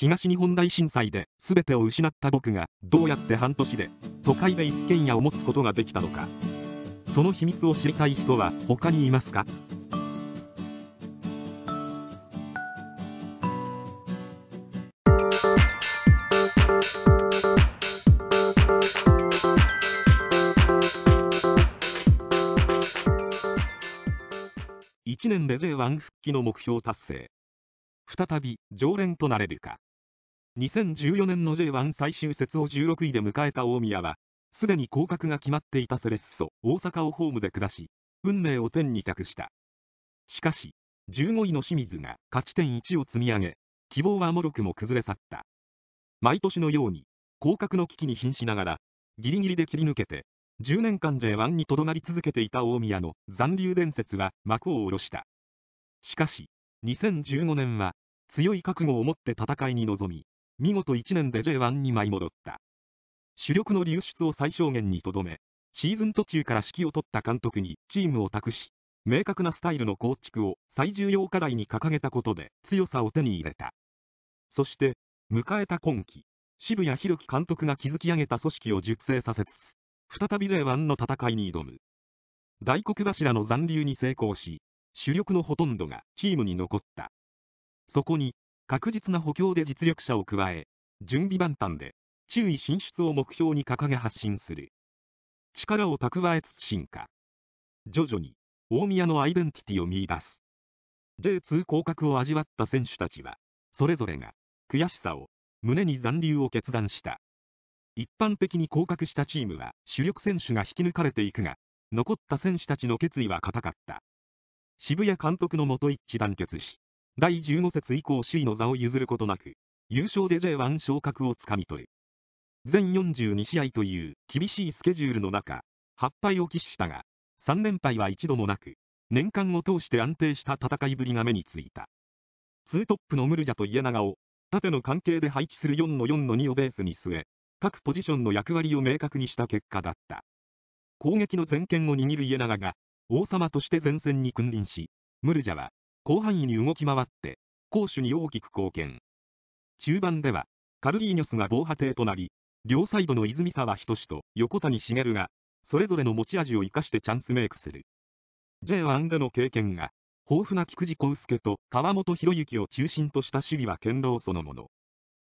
東日本大震災で全てを失った僕がどうやって半年で都会で一軒家を持つことができたのかその秘密を知りたい人は他にいますか1年で J1 復帰の目標達成再び常連となれるか2014年の J1 最終節を16位で迎えた大宮は、すでに降格が決まっていたセレッソ、大阪をホームで下し、運命を天に託した。しかし、15位の清水が勝ち点1を積み上げ、希望はもろくも崩れ去った。毎年のように、降格の危機に瀕しながら、ギリギリで切り抜けて、10年間 J1 にとどまり続けていた大宮の残留伝説は幕を下ろした。しかし、2015年は、強い覚悟を持って戦いに臨み、見事1年で J1 に舞い戻った。主力の流出を最小限にとどめ、シーズン途中から指揮を取った監督にチームを託し、明確なスタイルの構築を最重要課題に掲げたことで強さを手に入れた。そして、迎えた今季、渋谷弘樹監督が築き上げた組織を熟成させつつ、再び J1 の戦いに挑む。大黒柱の残留に成功し、主力のほとんどがチームに残った。そこに、確実な補強で実力者を加え、準備万端で、注意進出を目標に掲げ発信する。力を蓄えつつ進化。徐々に、大宮のアイデンティティを見出す。J2 降格を味わった選手たちは、それぞれが、悔しさを、胸に残留を決断した。一般的に降格したチームは主力選手が引き抜かれていくが、残った選手たちの決意は固かった。渋谷監督のもと一致団結し、第15節以降首位の座を譲ることなく、優勝で J1 昇格をつかみ取る。全42試合という厳しいスケジュールの中、8敗を喫したが、3連敗は一度もなく、年間を通して安定した戦いぶりが目についた。2トップのムルジャと家長を、縦の関係で配置する4の4の2をベースに据え、各ポジションの役割を明確にした結果だった。攻撃の全権を握る家長が、王様として前線に君臨し、ムルジャは広範囲に動き回って、攻守に大きく貢献。中盤では、カルリーニョスが防波堤となり、両サイドの泉沢仁と横谷茂が、それぞれの持ち味を生かしてチャンスメイクする。J1 での経験が、豊富な菊池康介と川本博之を中心とした守備は堅牢そのもの。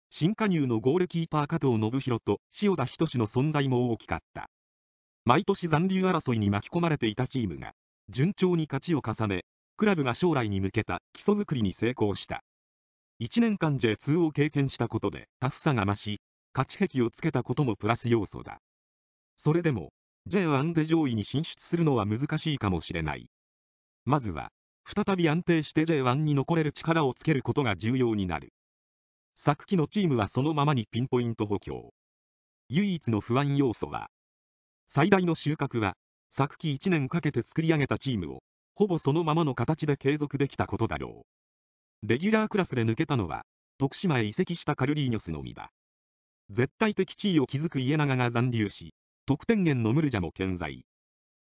新加入のゴールキーパー加藤信弘と塩田仁の存在も大きかった。毎年残留争いに巻き込まれていたチームが、順調に勝ちを重ね、クラブが将来に向けた基礎作りに成功した。1年間 J2 を経験したことでタフさが増し、勝ち壁をつけたこともプラス要素だ。それでも、J1 で上位に進出するのは難しいかもしれない。まずは、再び安定して J1 に残れる力をつけることが重要になる。昨季のチームはそのままにピンポイント補強。唯一の不安要素は、最大の収穫は、昨季1年かけて作り上げたチームをほぼそのままの形で継続できたことだろう。レギュラークラスで抜けたのは、徳島へ移籍したカルリーニョスのみだ。絶対的地位を築く家長が残留し、得点源のムルジャも健在。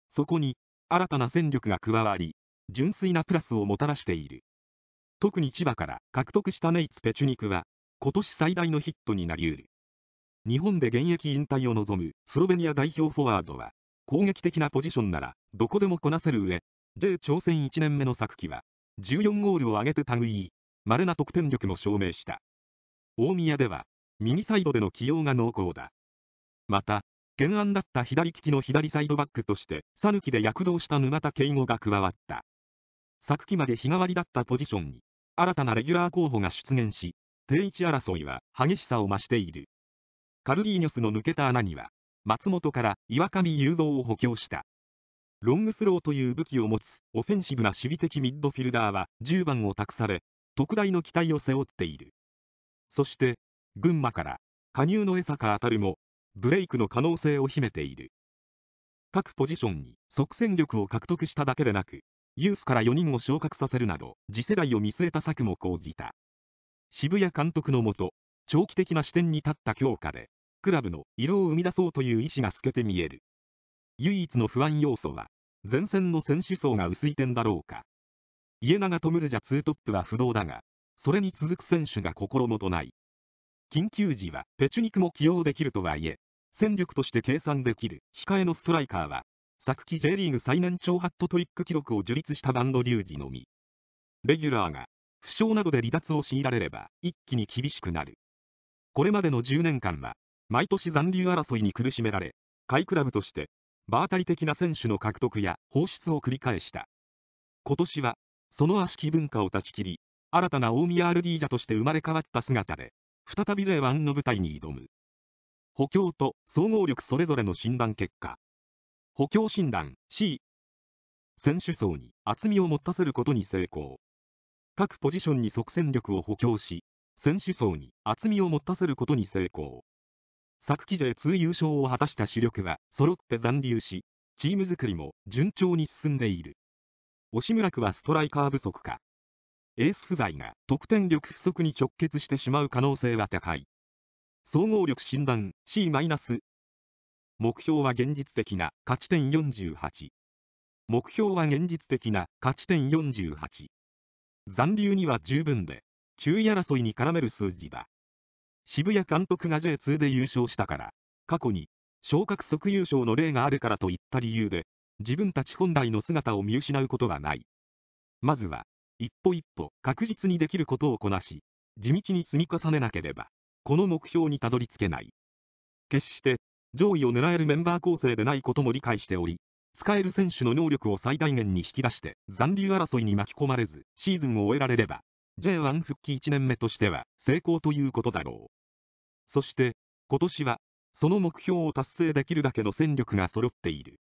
そこに、新たな戦力が加わり、純粋なプラスをもたらしている。特に千葉から獲得したネイツ・ペチュニクは、今年最大のヒットになりうる。日本で現役引退を望むスロベニア代表フォワードは、攻撃的なポジションなら、どこでもこなせる上、J 挑戦1年目の昨季は、14ゴールを挙げて類い、稀な得点力も証明した。大宮では、右サイドでの起用が濃厚だ。また、懸案だった左利きの左サイドバックとして、讃岐で躍動した沼田圭吾が加わった。昨季まで日替わりだったポジションに、新たなレギュラー候補が出現し、定位置争いは激しさを増している。カルリーニョスの抜けた穴には、松本から岩上雄三を補強した。ロングスローという武器を持つオフェンシブな守備的ミッドフィルダーは10番を託され、特大の期待を背負っている。そして、群馬から加入の江坂あたるも、ブレイクの可能性を秘めている。各ポジションに即戦力を獲得しただけでなく、ユースから4人を昇格させるなど、次世代を見据えた策も講じた。渋谷監督のもと、長期的な視点に立った強化で、クラブの色を生み出そうという意思が透けて見える。唯一の不安要素は、前線の選手層が薄い点だろうか。家長とムルジャ2トップは不動だが、それに続く選手が心もとない。緊急時はペチュニクも起用できるとはいえ、戦力として計算できる控えのストライカーは、昨季 J リーグ最年長ハットトリック記録を樹立したバンドリュージのみ。レギュラーが、負傷などで離脱を強いられれば、一気に厳しくなる。これまでの10年間は、毎年残留争いに苦しめられ、下クラブとして場当たり的な選手の獲得や放出を繰り返した今年はその悪しき文化を断ち切り新たな大宮アルディージャとして生まれ変わった姿で再び J1 の舞台に挑む補強と総合力それぞれの診断結果補強診断 C 選手層に厚みを持たせることに成功各ポジションに即戦力を補強し選手層に厚みを持たせることに成功昨季 J2 優勝を果たした主力は揃って残留し、チーム作りも順調に進んでいる。押村区はストライカー不足か。エース不在が得点力不足に直結してしまう可能性は高い。総合力診断 C- 目標は現実的な勝ち点48。目標は現実的な勝ち点48。残留には十分で、注意争いに絡める数字だ。渋谷監督が J2 で優勝したから、過去に昇格即優勝の例があるからといった理由で、自分たち本来の姿を見失うことはない。まずは、一歩一歩確実にできることをこなし、地道に積み重ねなければ、この目標にたどり着けない。決して、上位を狙えるメンバー構成でないことも理解しており、使える選手の能力を最大限に引き出して残留争いに巻き込まれず、シーズンを終えられれば、J1 復帰1年目としては成功ということだろう。そして、今年は、その目標を達成できるだけの戦力が揃っている。